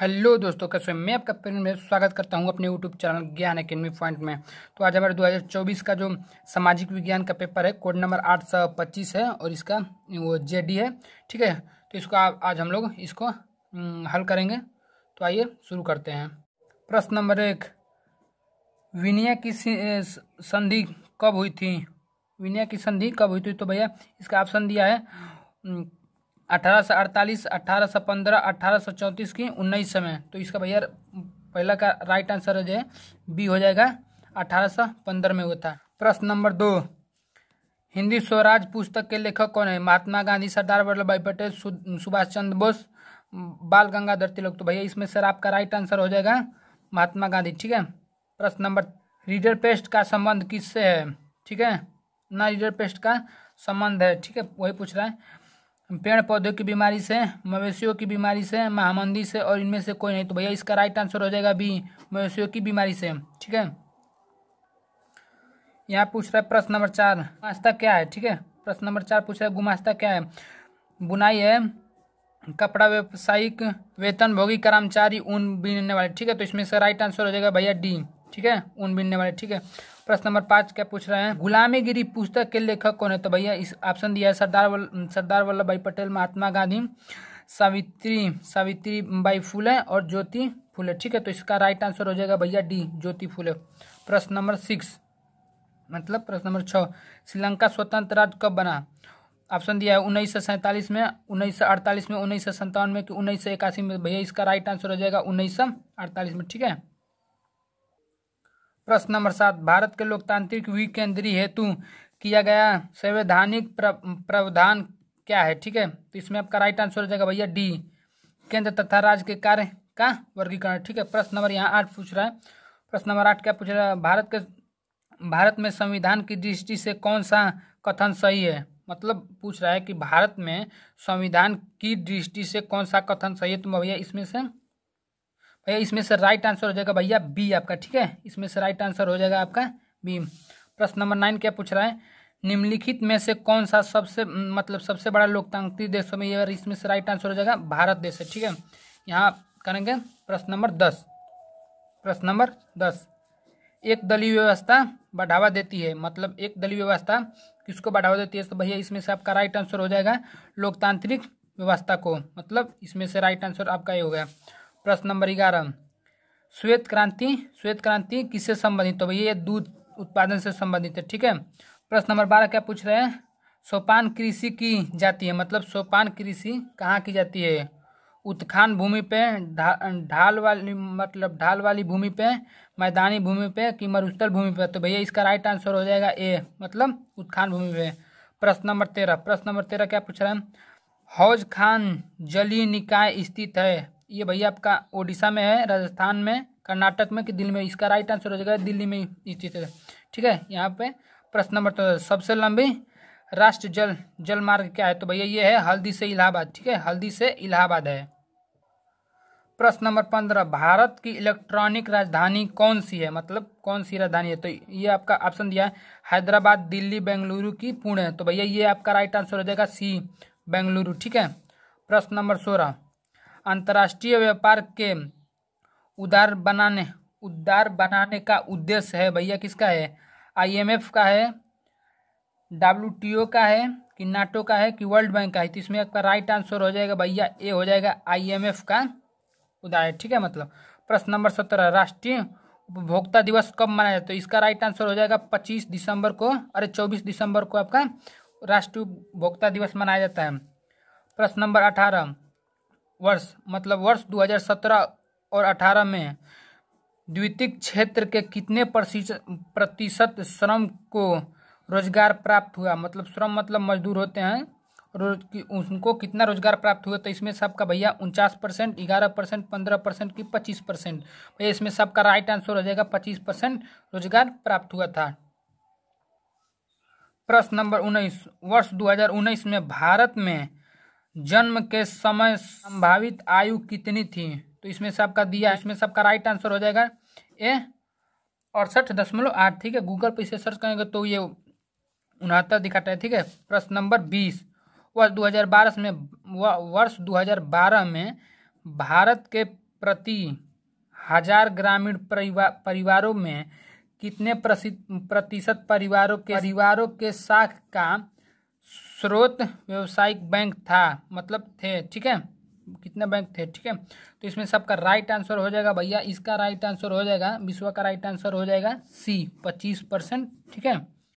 hello दोस्तों कैसे मैं आपका फिर में स्वागत करता हूं अपने YouTube channel Gyan academy point में तो आज हमारे 2024 का जो सामाजिक विज्ञान का पेपर है कोड नंबर आठ सौ पच्चीस है और इसका वो जे डी है ठीक है तो इसको आ, आज हम लोग इसको हम्म, हल करेंगे तो आइए शुरू करते हैं प्रश्न नंबर एक विनिया की संधि कब हुई थी विनिया की संधि कब हुई थी तो भैया इसका ऑप्शन दिया है हम्म, अठारह सौ अड़तालीस अठारह सौ पंद्रह अठारह सौ की उन्नीस समय तो इसका भैया पहला का राइट आंसर जो है बी हो जाएगा अठारह सौ पंद्रह में हुआ था प्रश्न नंबर दो हिंदी स्वराज पुस्तक के लेखक कौन है महात्मा गांधी सरदार वल्लभ भाई पटेल सुभाष चंद्र बोस बाल गंगाधर तिलक तो भैया इसमें सर आपका राइट आंसर हो जाएगा महात्मा गांधी ठीक है प्रश्न नंबर रीडर पेस्ट का संबंध किससे है ठीक है ना रीडर पेस्ट का संबंध है ठीक है वही पूछ रहा है पेड़ पौधों की बीमारी से मवेशियों की बीमारी से महामंदी से और इनमें से कोई नहीं तो भैया इसका राइट आंसर हो जाएगा बी मवेशियों की बीमारी से ठीक है यहाँ पूछ रहा है प्रश्न नंबर चार गुमास्ता क्या है ठीक है प्रश्न नंबर चार पूछ रहा है गुमास्ता क्या है बुनाई है कपड़ा व्यावसायिक वेतन भोगी कर्मचारी ऊन बीनने वाले ठीक है तो इसमें से राइट आंसर हो जाएगा भैया डी ठीक है ऊन बीनने वाले ठीक है प्रश्न नंबर पांच क्या पूछ रहे हैं गुलामी गिरी पुस्तक के लेखक कौन है तो भैया इस ऑप्शन दिया है सरदार वल, सरदार वल्लभ भाई पटेल महात्मा गांधी सावित्री सावित्री बाई फूले और ज्योति फूले ठीक है तो इसका राइट आंसर हो जाएगा भैया डी ज्योति फूले प्रश्न नंबर सिक्स मतलब प्रश्न नंबर छः श्रीलंका स्वतंत्र राज्य कब बना ऑप्शन दिया है उन्नीस सौ सैंतालीस में उन्नीस सौ अड़तालीस में उन्नीस सौ सत्तावन में कि उन्नीस सौ इक्यासी में भैया इसका राइट आंसर हो जाएगा उन्नीस सौ अड़तालीस में ठीक है प्रश्न नंबर सात भारत के लोकतांत्रिक विकेंद्रीय हेतु किया गया संवैधानिक प्रावधान क्या है ठीक है तो इसमें आपका राइट आंसर हो जाएगा भैया डी केंद्र तथा राज्य के कार्य का वर्गीकरण ठीक है प्रश्न नंबर यहाँ आठ पूछ रहा है प्रश्न नंबर आठ क्या पूछ रहा है भारत के भारत में संविधान की दृष्टि से कौन सा कथन सही है मतलब पूछ रहा है कि भारत में संविधान की दृष्टि से कौन सा कथन सही है तो भैया इसमें से तो इसमें से राइट आंसर हो जाएगा भैया बी आपका ठीक है इसमें से राइट आंसर हो जाएगा आपका बी प्रश्न नंबर नाइन क्या पूछ रहा है निम्नलिखित में से कौन सा सबसे मतलब सबसे बड़ा लोकतांत्रिक देशों में यह इसमें से राइट आंसर हो जाएगा भारत देश है ठीक है यहाँ करेंगे प्रश्न नंबर दस प्रश्न नंबर दस एक दलीय व्यवस्था बढ़ावा देती है मतलब एक दलीय व्यवस्था किसको बढ़ावा देती है तो भैया इसमें से आपका राइट आंसर हो जाएगा लोकतांत्रिक व्यवस्था को मतलब इसमें से राइट आंसर आपका ये हो गया प्रश्न नंबर ग्यारह श्वेत क्रांति श्वेत क्रांति किससे संबंधित तो भैया ये दूध उत्पादन से संबंधित है ठीक है प्रश्न नंबर बारह क्या पूछ रहे हैं सोपान कृषि की जाती है मतलब सोपान कृषि कहाँ की जाती है उत्खान भूमि पे ढाल धा, वाली मतलब ढाल वाली भूमि पे मैदानी भूमि पे कि मरुस्थल भूमि पे तो भैया इसका राइट आंसर हो जाएगा ए मतलब उत्खान भूमि पे प्रश्न नंबर तेरह प्रश्न नंबर तेरह क्या पूछ रहे हैं हौज खान जली निकाय स्थित है ये भैया आपका ओडिशा में है राजस्थान में कर्नाटक में कि दिल्ली में इसका राइट आंसर हो जाएगा दिल्ली में स्थित है ठीक है यहाँ पे प्रश्न नंबर तो सबसे लंबी राष्ट्र जल जल मार्ग क्या है तो भैया ये है हल्दी से इलाहाबाद ठीक है हल्दी से इलाहाबाद है प्रश्न नंबर पंद्रह भारत की इलेक्ट्रॉनिक राजधानी कौन सी है मतलब कौन सी राजधानी है तो ये आपका ऑप्शन दिया है हैदराबाद दिल्ली बेंगलुरु की पुणे तो भैया ये आपका राइट आंसर हो जाएगा सी बेंगलुरु ठीक है प्रश्न नंबर सोलह अंतर्राष्ट्रीय व्यापार के उदार बनाने उदार बनाने का उद्देश्य है भैया किसका है आईएमएफ का है डब्ल्यूटीओ का है कि नाटो का है कि वर्ल्ड बैंक का है तो इसमें आपका राइट आंसर हो जाएगा भैया ए हो जाएगा आईएमएफ का उदाहरण ठीक है मतलब प्रश्न नंबर सत्रह राष्ट्रीय उपभोक्ता दिवस कब मनाया जाता है तो इसका राइट आंसर हो जाएगा पच्चीस दिसंबर को अरे चौबीस दिसंबर को आपका राष्ट्रीय उपभोक्ता दिवस मनाया जाता है प्रश्न नंबर अठारह वर्ष मतलब वर्ष 2017 और 18 में द्वितीय क्षेत्र के कितने प्रतिशत श्रम को रोजगार प्राप्त हुआ मतलब श्रम मतलब मजदूर होते हैं रोज उनको कितना रोजगार प्राप्त हुआ तो इसमें सबका भैया उनचास परसेंट ग्यारह परसेंट पंद्रह परसेंट की पच्चीस परसेंट भैया इसमें सबका राइट आंसर हो जाएगा पच्चीस परसेंट रोजगार प्राप्त हुआ था प्रश्न नंबर उन्नीस वर्ष 2019 में भारत में जन्म के समय संभावित आयु कितनी थी तो इसमें सबका दिया इसमें सबका राइट आंसर हो जाएगा ए अड़सठ दशमलव आठ ठीक है गूगल पर इसे सर्च करेंगे तो ये उनहत्तर दिखाता है ठीक है प्रश्न नंबर बीस वर्ष 2012 में वर्ष 2012 में भारत के प्रति हजार ग्रामीण परिवा, परिवारों में कितने प्रतिशत परिवारों के परिवारों के साख का स्रोत व्यवसायिक बैंक था मतलब थे ठीक है कितने बैंक थे ठीक है तो इसमें सबका राइट आंसर हो जाएगा भैया इसका राइट आंसर हो जाएगा विश्व का राइट आंसर हो जाएगा सी पच्चीस परसेंट ठीक है